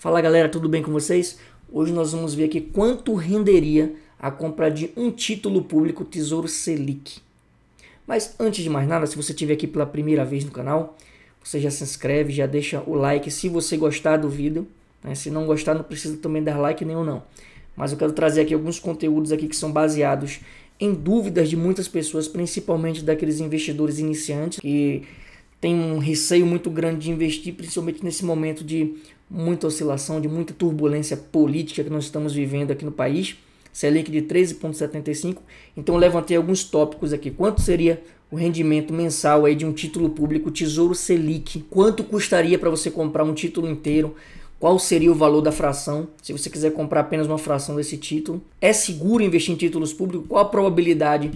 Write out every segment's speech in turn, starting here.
Fala galera, tudo bem com vocês? Hoje nós vamos ver aqui quanto renderia a compra de um título público Tesouro Selic. Mas antes de mais nada, se você estiver aqui pela primeira vez no canal, você já se inscreve, já deixa o like se você gostar do vídeo. Né? Se não gostar, não precisa também dar like nenhum não. Mas eu quero trazer aqui alguns conteúdos aqui que são baseados em dúvidas de muitas pessoas, principalmente daqueles investidores iniciantes que tem um receio muito grande de investir, principalmente nesse momento de muita oscilação, de muita turbulência política que nós estamos vivendo aqui no país. Selic de 13,75. Então levantei alguns tópicos aqui. Quanto seria o rendimento mensal aí de um título público Tesouro Selic? Quanto custaria para você comprar um título inteiro? Qual seria o valor da fração? Se você quiser comprar apenas uma fração desse título, é seguro investir em títulos públicos? Qual a probabilidade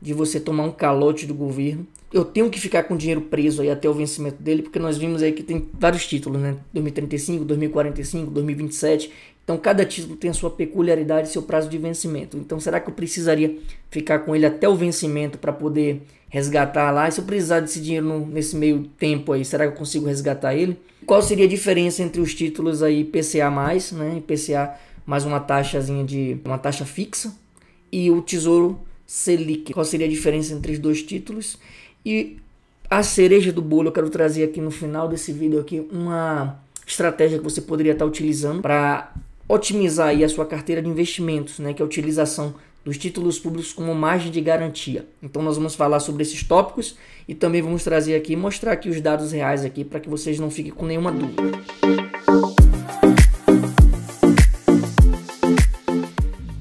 de você tomar um calote do governo. Eu tenho que ficar com dinheiro preso aí até o vencimento dele, porque nós vimos aí que tem vários títulos, né? 2035, 2045, 2027. Então cada título tem a sua peculiaridade, seu prazo de vencimento. Então será que eu precisaria ficar com ele até o vencimento para poder resgatar lá? E se eu precisar desse dinheiro no, nesse meio tempo aí, será que eu consigo resgatar ele? Qual seria a diferença entre os títulos aí PCA+, né? PCA mais uma taxazinha de uma taxa fixa e o Tesouro Selic. Qual seria a diferença entre os dois títulos? E a cereja do bolo, eu quero trazer aqui no final desse vídeo aqui uma estratégia que você poderia estar utilizando para otimizar aí a sua carteira de investimentos, né, que é a utilização dos títulos públicos como margem de garantia. Então nós vamos falar sobre esses tópicos e também vamos trazer aqui mostrar aqui os dados reais aqui para que vocês não fiquem com nenhuma dúvida.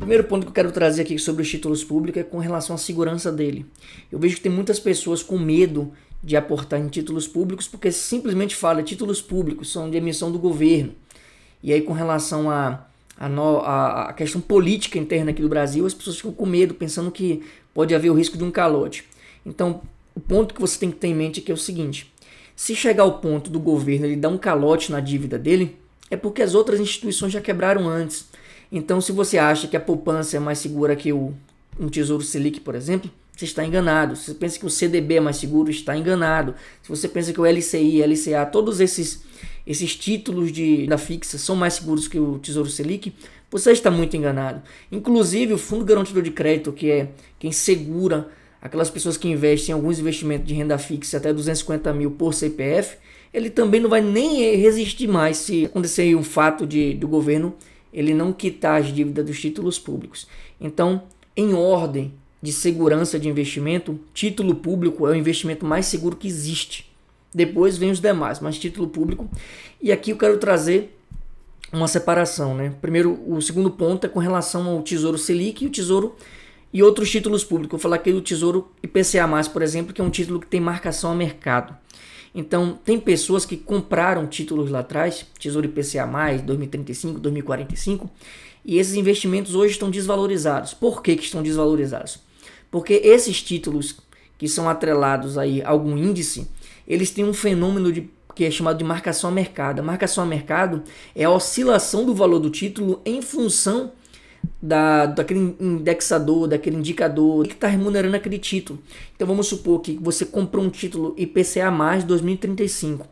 primeiro ponto que eu quero trazer aqui sobre os títulos públicos é com relação à segurança dele. Eu vejo que tem muitas pessoas com medo de aportar em títulos públicos porque simplesmente fala títulos públicos são de emissão do governo. E aí com relação a a, a, a, questão política interna aqui do Brasil, as pessoas ficam com medo, pensando que pode haver o risco de um calote. Então, o ponto que você tem que ter em mente aqui é o seguinte: se chegar ao ponto do governo ele dar um calote na dívida dele, é porque as outras instituições já quebraram antes. Então, se você acha que a poupança é mais segura que o, um tesouro Selic, por exemplo, você está enganado. Se você pensa que o CDB é mais seguro, está enganado. Se você pensa que o LCI, LCA, todos esses, esses títulos de, da fixa são mais seguros que o Tesouro Selic, você está muito enganado. Inclusive, o Fundo Garantidor de Crédito, que é quem segura aquelas pessoas que investem em alguns investimentos de renda fixa até 250 mil por CPF, ele também não vai nem resistir mais se acontecer um fato de, do governo ele não quitar as dívidas dos títulos públicos. Então, em ordem de segurança de investimento, título público é o investimento mais seguro que existe. Depois vem os demais, mas título público. E aqui eu quero trazer uma separação, né? Primeiro, o segundo ponto é com relação ao Tesouro Selic e o Tesouro e outros títulos públicos. Eu vou falar aqui do Tesouro IPCA+, por exemplo, que é um título que tem marcação a mercado. Então, tem pessoas que compraram títulos lá atrás, Tesouro IPCA+, 2035, 2045, e esses investimentos hoje estão desvalorizados. Por que, que estão desvalorizados? Porque esses títulos que são atrelados aí a algum índice, eles têm um fenômeno de, que é chamado de marcação a mercado. A marcação a mercado é a oscilação do valor do título em função da, daquele indexador, daquele indicador que está remunerando aquele título. Então vamos supor que você comprou um título IPCA mais 2035.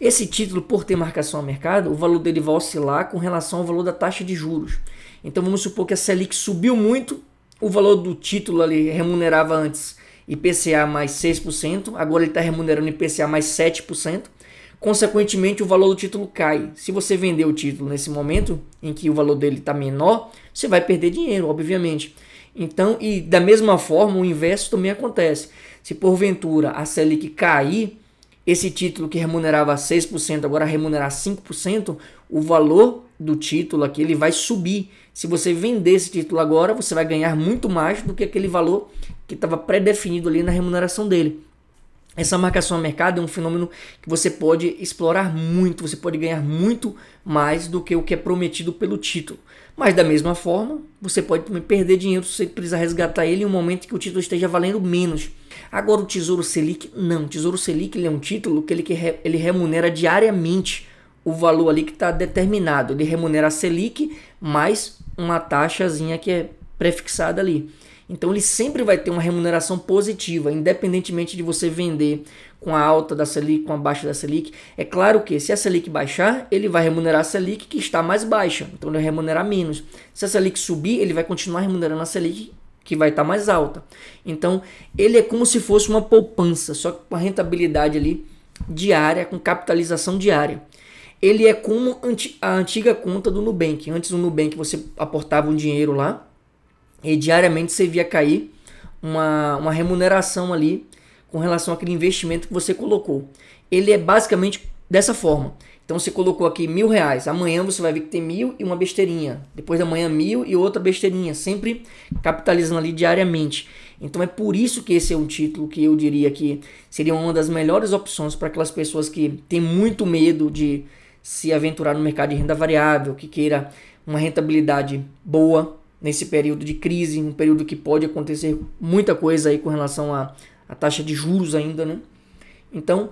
Esse título, por ter marcação a mercado, o valor dele vai oscilar com relação ao valor da taxa de juros. Então vamos supor que a Selic subiu muito, o valor do título ali remunerava antes IPCA mais 6%, agora ele está remunerando IPCA mais 7% consequentemente o valor do título cai. Se você vender o título nesse momento em que o valor dele está menor, você vai perder dinheiro, obviamente. Então, e da mesma forma, o inverso também acontece. Se porventura a Selic cair, esse título que remunerava 6% agora remunerar 5%, o valor do título aqui ele vai subir. Se você vender esse título agora, você vai ganhar muito mais do que aquele valor que estava pré-definido ali na remuneração dele. Essa marcação a mercado é um fenômeno que você pode explorar muito, você pode ganhar muito mais do que o que é prometido pelo título. Mas da mesma forma, você pode também perder dinheiro se você precisar resgatar ele em um momento que o título esteja valendo menos. Agora o Tesouro Selic, não. O Tesouro Selic ele é um título que ele, que ele remunera diariamente o valor ali que está determinado. Ele remunera a Selic mais uma taxazinha que é prefixada ali. Então ele sempre vai ter uma remuneração positiva, independentemente de você vender com a alta da Selic, com a baixa da Selic. É claro que se a Selic baixar, ele vai remunerar a Selic que está mais baixa, então ele vai remunerar menos. Se a Selic subir, ele vai continuar remunerando a Selic que vai estar mais alta. Então ele é como se fosse uma poupança, só que com a rentabilidade ali diária, com capitalização diária ele é como a antiga conta do Nubank. Antes do Nubank você aportava um dinheiro lá e diariamente você via cair uma, uma remuneração ali com relação àquele investimento que você colocou. Ele é basicamente dessa forma. Então você colocou aqui mil reais, amanhã você vai ver que tem mil e uma besteirinha, depois da manhã mil e outra besteirinha, sempre capitalizando ali diariamente. Então é por isso que esse é um título que eu diria que seria uma das melhores opções para aquelas pessoas que têm muito medo de se aventurar no mercado de renda variável, que queira uma rentabilidade boa, nesse período de crise, um período que pode acontecer muita coisa aí com relação à, à taxa de juros ainda, né? Então,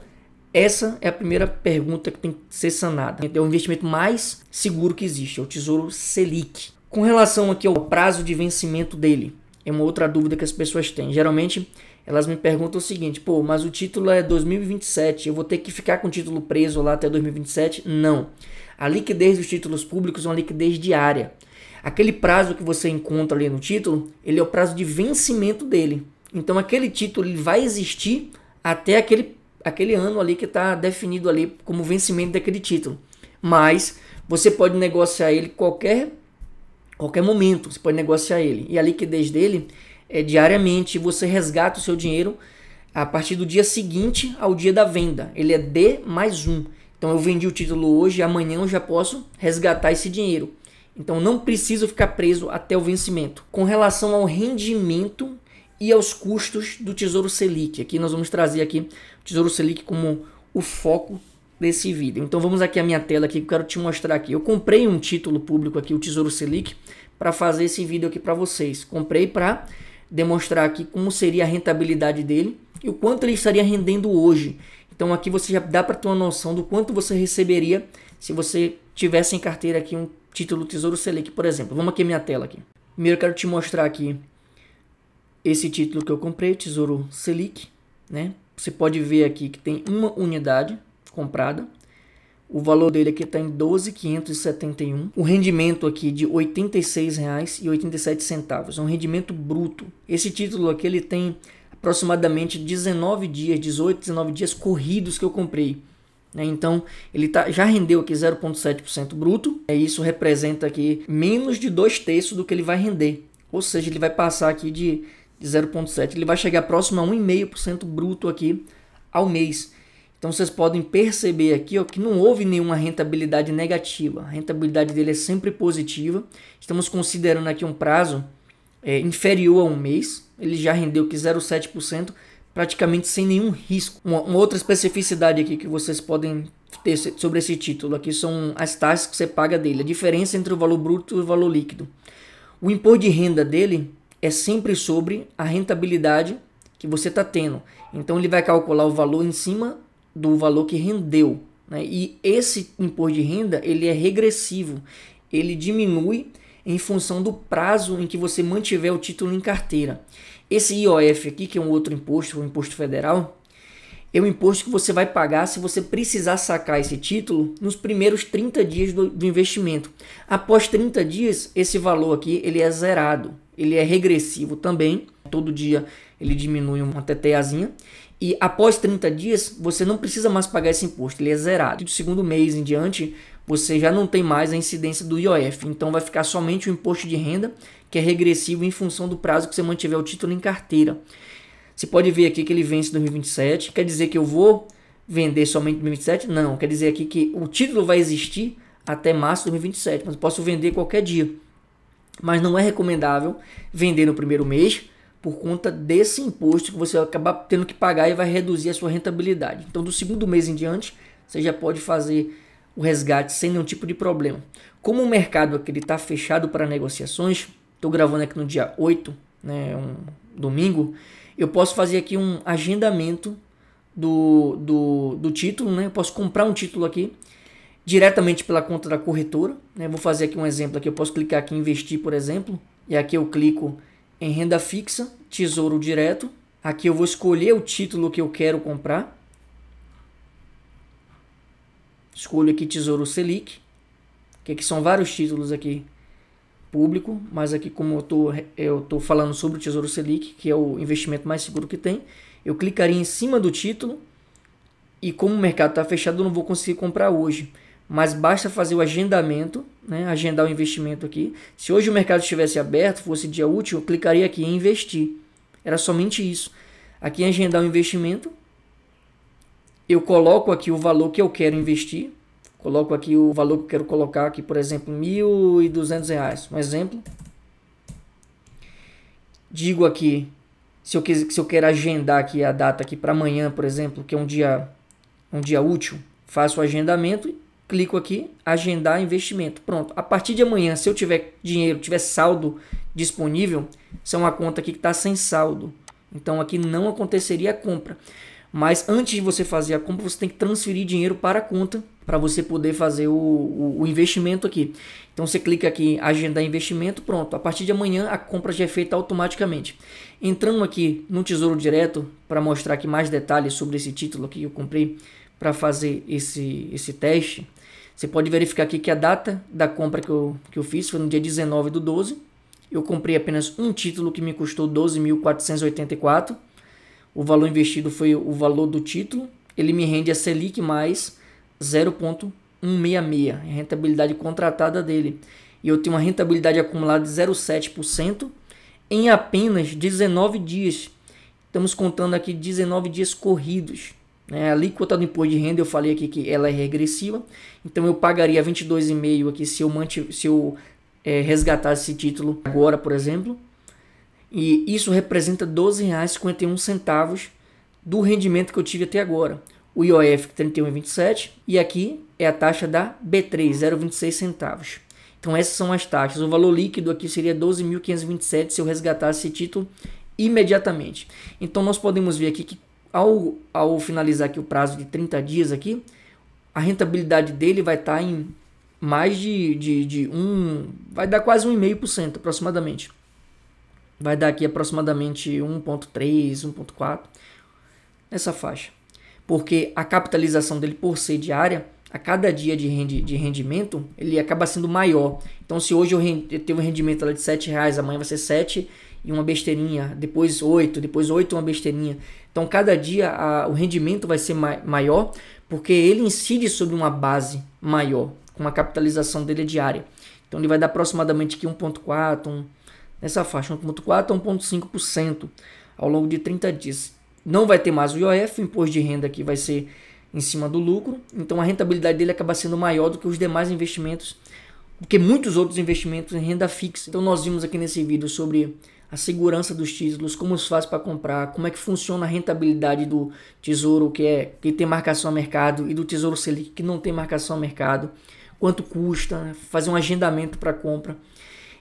essa é a primeira pergunta que tem que ser sanada. É o investimento mais seguro que existe, é o Tesouro Selic. Com relação aqui ao prazo de vencimento dele, é uma outra dúvida que as pessoas têm. Geralmente, elas me perguntam o seguinte: pô, mas o título é 2027, eu vou ter que ficar com o título preso lá até 2027? Não. A liquidez dos títulos públicos é uma liquidez diária. Aquele prazo que você encontra ali no título, ele é o prazo de vencimento dele. Então aquele título ele vai existir até aquele, aquele ano ali que está definido ali como vencimento daquele título. Mas você pode negociar ele qualquer qualquer momento, você pode negociar ele. E a liquidez dele é diariamente, você resgata o seu dinheiro a partir do dia seguinte ao dia da venda. Ele é D mais um. Então eu vendi o título hoje, amanhã eu já posso resgatar esse dinheiro. Então não preciso ficar preso até o vencimento. Com relação ao rendimento e aos custos do Tesouro Selic, aqui nós vamos trazer aqui o Tesouro Selic como o foco desse vídeo. Então vamos aqui a minha tela aqui, que eu quero te mostrar aqui. Eu comprei um título público aqui, o Tesouro Selic, para fazer esse vídeo aqui para vocês. Comprei para demonstrar aqui como seria a rentabilidade dele e o quanto ele estaria rendendo hoje. Então aqui você já dá para ter uma noção do quanto você receberia se você tivesse em carteira aqui um título Tesouro Selic, por exemplo. Vamos aqui minha tela aqui. Primeiro eu quero te mostrar aqui esse título que eu comprei, Tesouro Selic, né? Você pode ver aqui que tem uma unidade comprada. O valor dele aqui está em 12.571. O rendimento aqui de R$ 86,87, é um rendimento bruto. Esse título aqui ele tem aproximadamente 19 dias, 18, 19 dias corridos que eu comprei. Né? Então, ele tá, já rendeu aqui 0,7% bruto, é isso representa aqui menos de dois terços do que ele vai render. Ou seja, ele vai passar aqui de, de 0,7%. Ele vai chegar próximo a 1,5% bruto aqui ao mês. Então, vocês podem perceber aqui ó, que não houve nenhuma rentabilidade negativa. A rentabilidade dele é sempre positiva. Estamos considerando aqui um prazo é, inferior a um mês. Ele já rendeu aqui 0,7% praticamente sem nenhum risco. Uma, uma outra especificidade aqui que vocês podem ter sobre esse título aqui são as taxas que você paga dele, a diferença entre o valor bruto e o valor líquido. O imposto de renda dele é sempre sobre a rentabilidade que você está tendo. Então ele vai calcular o valor em cima do valor que rendeu. Né? E esse imposto de renda ele é regressivo, ele diminui em função do prazo em que você mantiver o título em carteira. Esse IOF aqui, que é um outro imposto, um imposto federal, é um imposto que você vai pagar se você precisar sacar esse título nos primeiros 30 dias do, do investimento. Após 30 dias, esse valor aqui ele é zerado, ele é regressivo também. Todo dia ele diminui uma TTAzinha. E após 30 dias, você não precisa mais pagar esse imposto, ele é zerado. Do segundo mês em diante, você já não tem mais a incidência do IOF, então vai ficar somente o imposto de renda que é regressivo em função do prazo que você mantiver o título em carteira. Você pode ver aqui que ele vence em 2027. Quer dizer que eu vou vender somente em 2027? Não. Quer dizer aqui que o título vai existir até março de 2027, mas eu posso vender qualquer dia. Mas não é recomendável vender no primeiro mês por conta desse imposto que você vai acabar tendo que pagar e vai reduzir a sua rentabilidade. Então, do segundo mês em diante, você já pode fazer o resgate sem nenhum tipo de problema. Como o mercado aqui está fechado para negociações, estou gravando aqui no dia 8, né, um domingo, eu posso fazer aqui um agendamento do, do, do título, né? Eu posso comprar um título aqui diretamente pela conta da corretora, né? Vou fazer aqui um exemplo aqui, eu posso clicar aqui em investir, por exemplo, e aqui eu clico em renda fixa, tesouro direto. Aqui eu vou escolher o título que eu quero comprar. Escolho aqui Tesouro Selic, que, que são vários títulos aqui público, mas aqui como eu tô, eu tô falando sobre o Tesouro Selic, que é o investimento mais seguro que tem, eu clicaria em cima do título e como o mercado está fechado, eu não vou conseguir comprar hoje. Mas basta fazer o agendamento, né? agendar o investimento aqui. Se hoje o mercado estivesse aberto, fosse dia útil, eu clicaria aqui em investir. Era somente isso. Aqui em agendar o investimento, eu coloco aqui o valor que eu quero investir, Coloco aqui o valor que eu quero colocar aqui, por exemplo, R$ 1.200, um exemplo. Digo aqui, se eu, quiser, se eu quero agendar aqui a data aqui para amanhã, por exemplo, que é um dia, um dia útil, faço o agendamento, clico aqui, agendar investimento. Pronto, a partir de amanhã, se eu tiver dinheiro, tiver saldo disponível, isso é uma conta aqui que está sem saldo. Então aqui não aconteceria a compra. Mas antes de você fazer a compra, você tem que transferir dinheiro para a conta para você poder fazer o, o, o, investimento aqui. Então você clica aqui agendar investimento, pronto. A partir de amanhã a compra já é feita automaticamente. Entrando aqui no Tesouro Direto para mostrar aqui mais detalhes sobre esse título que eu comprei para fazer esse, esse teste, você pode verificar aqui que a data da compra que eu, que eu fiz foi no dia 19 do 12. Eu comprei apenas um título que me custou 12.484 o valor investido foi o valor do título, ele me rende a Selic mais 0,166, a rentabilidade contratada dele. E eu tenho uma rentabilidade acumulada de 0,7% em apenas 19 dias. Estamos contando aqui 19 dias corridos. Né? A alíquota do imposto de renda, eu falei aqui que ela é regressiva, então eu pagaria 22,5 aqui se eu, mantive, se eu é, resgatasse esse título agora, por exemplo. E isso representa R$ 12,51 do rendimento que eu tive até agora. O IOF 31,27 e aqui é a taxa da B3, 0,26 centavos. Então essas são as taxas. O valor líquido aqui seria 12.527 se eu resgatasse esse título imediatamente. Então nós podemos ver aqui que ao, ao finalizar aqui o prazo de 30 dias aqui, a rentabilidade dele vai estar tá em mais de, de, de um, vai dar quase 1,5% aproximadamente vai dar aqui aproximadamente 1.3, 1.4 nessa faixa. Porque a capitalização dele por ser diária, a cada dia de, rendi de rendimento, ele acaba sendo maior. Então se hoje eu, eu tenho um rendimento de 7 reais, amanhã vai ser 7 e uma besteirinha, depois 8, depois 8 uma besteirinha. Então cada dia a, o rendimento vai ser ma maior, porque ele incide sobre uma base maior, com a capitalização dele diária. Então ele vai dar aproximadamente aqui 1.4, nessa faixa 1,4% a 1,5% ao longo de 30 dias. Não vai ter mais o IOF, o imposto de renda aqui vai ser em cima do lucro, então a rentabilidade dele acaba sendo maior do que os demais investimentos, do que muitos outros investimentos em renda fixa. Então nós vimos aqui nesse vídeo sobre a segurança dos títulos, como se faz para comprar, como é que funciona a rentabilidade do tesouro que é que tem marcação a mercado e do tesouro Selic que não tem marcação a mercado, quanto custa, né? fazer um agendamento para compra.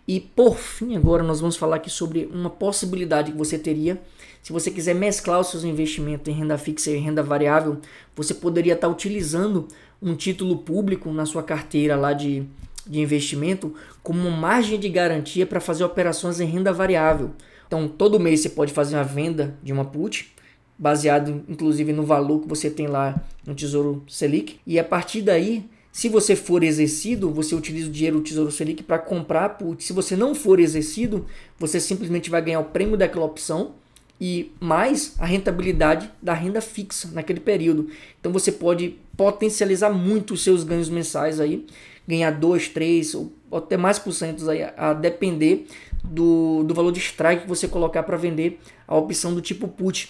E por fim, agora nós vamos falar aqui sobre uma possibilidade que você teria. Se você quiser mesclar os seus investimentos em renda fixa e renda variável, você poderia estar utilizando um título público na sua carteira lá de, de investimento como margem de garantia para fazer operações em renda variável. Então, todo mês você pode fazer uma venda de uma put, baseado inclusive no valor que você tem lá no Tesouro Selic, e a partir daí se você for exercido, você utiliza o dinheiro do Tesouro Selic para comprar put. Se você não for exercido, você simplesmente vai ganhar o prêmio daquela opção e mais a rentabilidade da renda fixa naquele período. Então você pode potencializar muito os seus ganhos mensais aí, ganhar 2, 3 ou até mais por cento aí, a depender do, do valor de strike que você colocar para vender a opção do tipo put.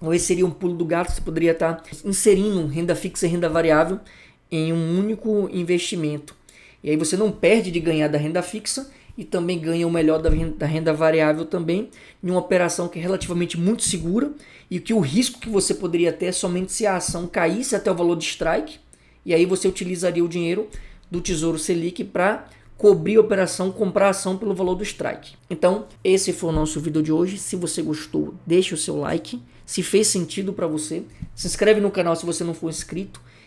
Ou então, esse seria um pulo do gato, você poderia estar tá inserindo renda fixa e renda variável em um único investimento. E aí você não perde de ganhar da renda fixa e também ganha o melhor da renda, da renda variável também, em uma operação que é relativamente muito segura e que o risco que você poderia ter é somente se a ação caísse até o valor de strike, e aí você utilizaria o dinheiro do Tesouro Selic para cobrir a operação, comprar a ação pelo valor do strike. Então, esse foi o nosso vídeo de hoje. Se você gostou, deixe o seu like. Se fez sentido para você, se inscreve no canal se você não for inscrito